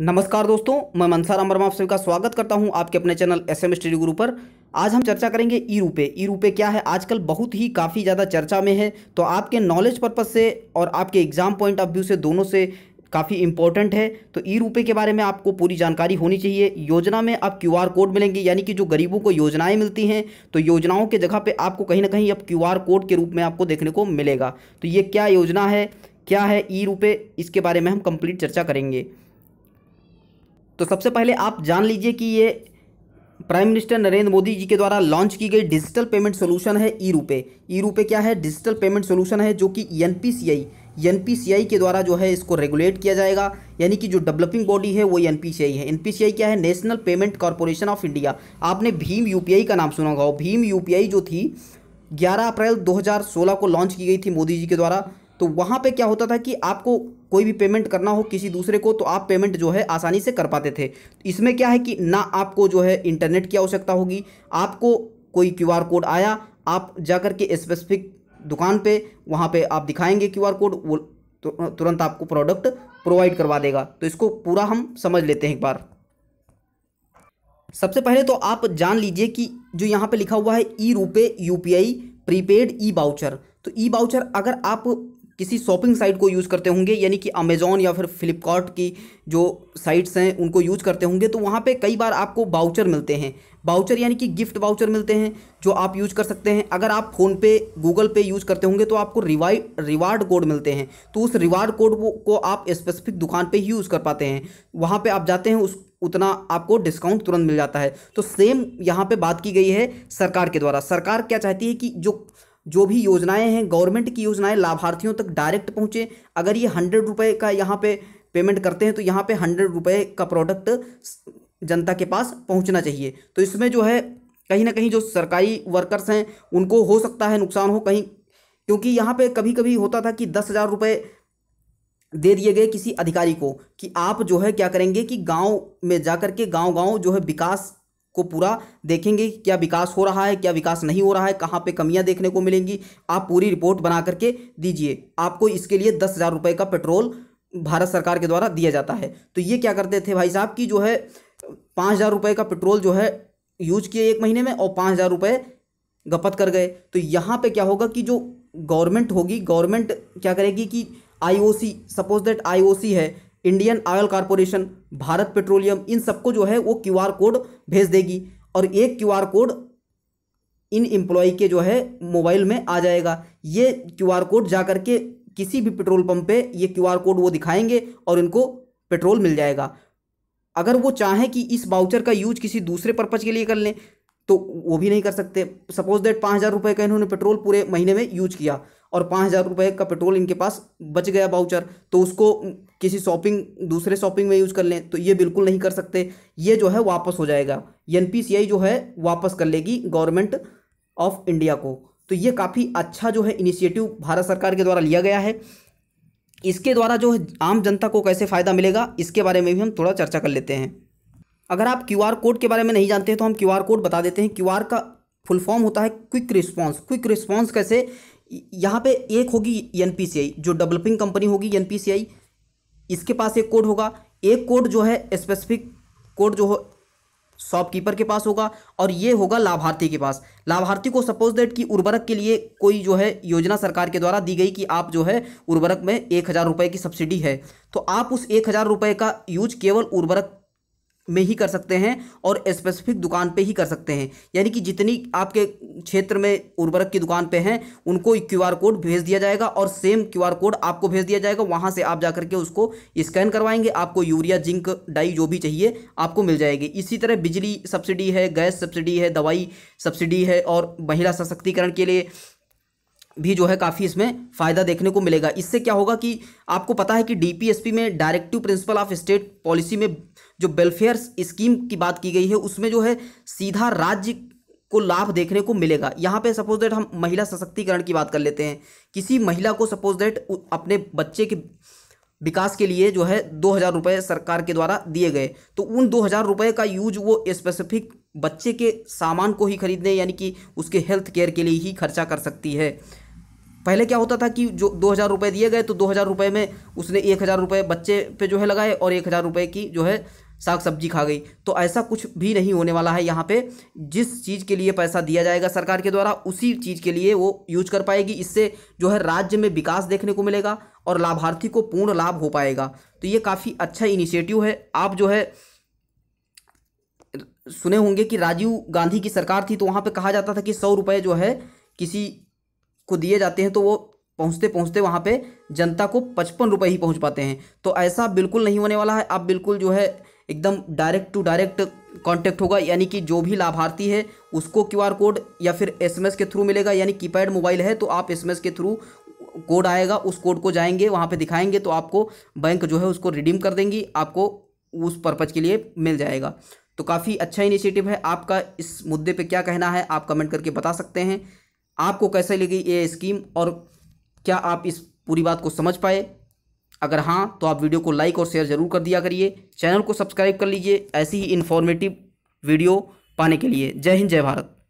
नमस्कार दोस्तों मैं मनसाराम वर्मा आप सभी का स्वागत करता हूं आपके अपने चैनल एस एम स्टडी गुरु पर आज हम चर्चा करेंगे ई रूपे ई रूपे क्या है आजकल बहुत ही काफ़ी ज़्यादा चर्चा में है तो आपके नॉलेज पर्पज़ से और आपके एग्ज़ाम पॉइंट ऑफ व्यू से दोनों से काफ़ी इंपॉर्टेंट है तो ई रूपे के बारे में आपको पूरी जानकारी होनी चाहिए योजना में आप क्यू आर कोड मिलेंगे यानी कि जो गरीबों को योजनाएं मिलती हैं तो योजनाओं के जगह पे आपको कहीं ना कहीं अब क्यू आर कोड के रूप में आपको देखने को मिलेगा तो ये क्या योजना है क्या है ई रूपे इसके बारे में हम कंप्लीट चर्चा करेंगे तो सबसे पहले आप जान लीजिए कि ये प्राइम मिनिस्टर नरेंद्र मोदी जी के द्वारा लॉन्च की गई डिजिटल पेमेंट सोल्यूशन है ई रूपे ई रूपे क्या है डिजिटल पेमेंट सोल्यूशन है जो कि N P C I N P C I के द्वारा जो है इसको रेगुलेट किया जाएगा यानी कि जो डेवलपिंग बॉडी है वो एन पी सी आई है एन पी सी आई क्या है national payment corporation of India आपने भीम यू पी आई का नाम सुना होगा भीम यू पी आई जो थी ग्यारह अप्रैल 2016 को लॉन्च की गई थी मोदी जी के द्वारा तो वहाँ पे क्या होता था कि आपको कोई भी पेमेंट करना हो किसी दूसरे को तो आप पेमेंट जो है आसानी से कर पाते थे इसमें क्या है कि ना आपको जो है इंटरनेट की आवश्यकता होगी आपको कोई क्यू कोड आया आप जा कर के स्पेसिफिक दुकान पे वहाँ पे आप दिखाएंगे क्यू कोड वो तुरंत आपको प्रोडक्ट प्रोवाइड करवा देगा तो इसको पूरा हम समझ लेते हैं एक बार सबसे पहले तो आप जान लीजिए कि जो यहाँ पे लिखा हुआ है e RUPI prepaid e voucher तो ई बाउचर अगर आप किसी शॉपिंग साइट को यूज़ करते होंगे यानी कि अमेज़ॉन या फिर फ्लिपकार्ट की जो साइट्स हैं उनको यूज करते होंगे तो वहाँ पे कई बार आपको बाउचर मिलते हैं बाउचर यानी कि गिफ्ट बाउचर मिलते हैं जो आप यूज कर सकते हैं अगर आप फ़ोनपे गूगल पे यूज़ करते होंगे तो आपको रिवाई रिवार्ड कोड मिलते हैं तो उस रिवार्ड कोड को आप स्पेसिफिक दुकान पर ही यूज़ कर पाते हैं वहाँ पर आप जाते हैं उस उतना आपको डिस्काउंट तुरंत मिल जाता है तो सेम यहाँ पर बात की गई है सरकार के द्वारा सरकार क्या चाहती है कि जो जो भी योजनाएं हैं गवर्नमेंट की योजनाएं लाभार्थियों तक डायरेक्ट पहुंचे अगर ये हंड्रेड रुपये का यहाँ पे पेमेंट करते हैं तो यहाँ पे हंड्रेड रुपये का प्रोडक्ट जनता के पास पहुँचना चाहिए तो इसमें जो है कहीं ना कहीं जो सरकारी वर्कर्स हैं उनको हो सकता है नुकसान हो कहीं क्योंकि यहाँ पर कभी कभी होता था कि दस हज़ार रुपये दे दिए गए किसी अधिकारी को कि आप जो है क्या करेंगे कि गांव में जा कर के गाँव गाँव जो है विकास को पूरा देखेंगे क्या विकास हो रहा है क्या विकास नहीं हो रहा है कहाँ पे कमियाँ देखने को मिलेंगी आप पूरी रिपोर्ट बना करके दीजिए आपको इसके लिए दस हज़ार रुपये का पेट्रोल भारत सरकार के द्वारा दिया जाता है तो ये क्या करते थे भाई साहब कि जो है पाँच हज़ार रुपये का पेट्रोल जो है यूज किए एक महीने में और पाँच हज़ार रुपये गपत कर गए तो यहाँ पे क्या होगा कि जो गवर्नमेंट होगी गवर्नमेंट क्या करेगी कि आईओसी सपोज दैट आईओसी है Indian oil corporation Bharat petroleum इन सबको जो है वो आर कोड भेज देगी और एक आर कोड इन एम्प्लॉय के जो है मोबाइल में आ जाएगा ये आर कोड जा करके किसी भी पेट्रोल पंप पे ये आर कोड वो दिखाएंगे और इनको पेट्रोल मिल जाएगा अगर वो चाहें कि इस बाउचर का यूज किसी दूसरे पर्पज़ के लिए कर लें तो वो भी नहीं कर सकते सपोज दैट पाँच हज़ार रुपये का इन्होंने पेट्रोल पूरे महीने में यूज किया और पाँच हज़ार रुपये का पेट्रोल इनके पास बच गया बाउचर तो उसको किसी शॉपिंग दूसरे शॉपिंग में यूज़ कर लें तो ये बिल्कुल नहीं कर सकते ये जो है वापस हो जाएगा एन जो है वापस कर लेगी गवर्नमेंट ऑफ इंडिया को तो ये काफ़ी अच्छा जो है इनिशिएटिव भारत सरकार के द्वारा लिया गया है इसके द्वारा जो है आम जनता को कैसे फ़ायदा मिलेगा इसके बारे में भी हम थोड़ा चर्चा कर लेते हैं अगर आप क्यू आर कोड के बारे में नहीं जानते हैं तो हम क्यू आर कोड बता देते हैं क्यू आर का फुल फॉर्म होता है क्विक रिस्पॉन्स क्विक रिस्पॉन्स कैसे यहाँ पे एक होगी एन जो डेवलपिंग कंपनी होगी एन इसके पास एक कोड होगा एक कोड जो है स्पेसिफिक कोड जो हो शॉपकीपर के पास होगा और ये होगा लाभार्थी के पास लाभार्थी को सपोज दैट कि उर्वरक के लिए कोई जो है योजना सरकार के द्वारा दी गई कि आप जो है उर्वरक में एक हज़ार रुपये की सब्सिडी है तो आप उस एक हज़ार रुपये का यूज केवल उर्वरक में ही कर सकते हैं और स्पेसिफिक दुकान पे ही कर सकते हैं यानी कि जितनी आपके क्षेत्र में उर्वरक की दुकान पे हैं उनको क्यूआर कोड भेज दिया जाएगा और सेम क्यूआर कोड आपको भेज दिया जाएगा वहाँ से आप जा के उसको स्कैन करवाएंगे आपको यूरिया जिंक डाई जो भी चाहिए आपको मिल जाएगी इसी तरह बिजली सब्सिडी है गैस सब्सिडी है दवाई सब्सिडी है और महिला सशक्तिकरण के लिए भी जो है काफ़ी इसमें फ़ायदा देखने को मिलेगा इससे क्या होगा कि आपको पता है कि डीपीएसपी में directive principle of state policy में जो वेलफेयर स्कीम की बात की गई है उसमें जो है सीधा राज्य को लाभ देखने को मिलेगा यहाँ पे सपोज दैट हम महिला सशक्तिकरण की बात कर लेते हैं किसी महिला को सपोज दैट अपने बच्चे के विकास के लिए जो है दो हज़ार रुपये सरकार के द्वारा दिए गए तो उन दो हज़ार रुपये का यूज वो स्पेसिफिक बच्चे के सामान को ही खरीदने यानी कि उसके हेल्थ केयर के लिए ही खर्चा कर सकती है पहले क्या होता था कि जो दो हज़ार रुपये दिए गए तो दो हज़ार रुपये में उसने एक हज़ार रुपये बच्चे पे जो है लगाए और एक हज़ार रुपये की जो है साग सब्जी खा गई तो ऐसा कुछ भी नहीं होने वाला है यहाँ पे जिस चीज़ के लिए पैसा दिया जाएगा सरकार के द्वारा उसी चीज़ के लिए वो यूज कर पाएगी इससे जो है राज्य में विकास देखने को मिलेगा और लाभार्थी को पूर्ण लाभ हो पाएगा तो ये काफ़ी अच्छा इनिशिएटिव है आप जो है सुने होंगे कि राजीव गांधी की सरकार थी तो वहाँ पर कहा जाता था कि सौ रुपये जो है किसी को दिए जाते हैं तो वो पहुंचते पहुंचते वहाँ पे जनता को पचपन रुपये ही पहुंच पाते हैं तो ऐसा बिल्कुल नहीं होने वाला है आप बिल्कुल जो है एकदम डायरेक्ट टू डायरेक्ट कांटेक्ट होगा यानी कि जो भी लाभार्थी है उसको क्यूआर कोड या फिर एसएमएस के थ्रू मिलेगा यानी कीपैड मोबाइल है तो आप एसएमएस के थ्रू कोड आएगा उस कोड को जाएंगे वहाँ पर दिखाएंगे तो आपको बैंक जो है उसको रिडीम कर देंगी आपको उस पर्पज़ के लिए मिल जाएगा तो काफ़ी अच्छा इनिशिएटिव है आपका इस मुद्दे पे क्या कहना है आप कमेंट करके बता सकते हैं आपको कैसे लगी ये स्कीम और क्या आप इस पूरी बात को समझ पाए अगर हाँ तो आप वीडियो को लाइक और शेयर ज़रूर कर दिया करिए चैनल को सब्सक्राइब कर लीजिए ऐसी ही इन्फॉर्मेटिव वीडियो पाने के लिए जय हिंद जय भारत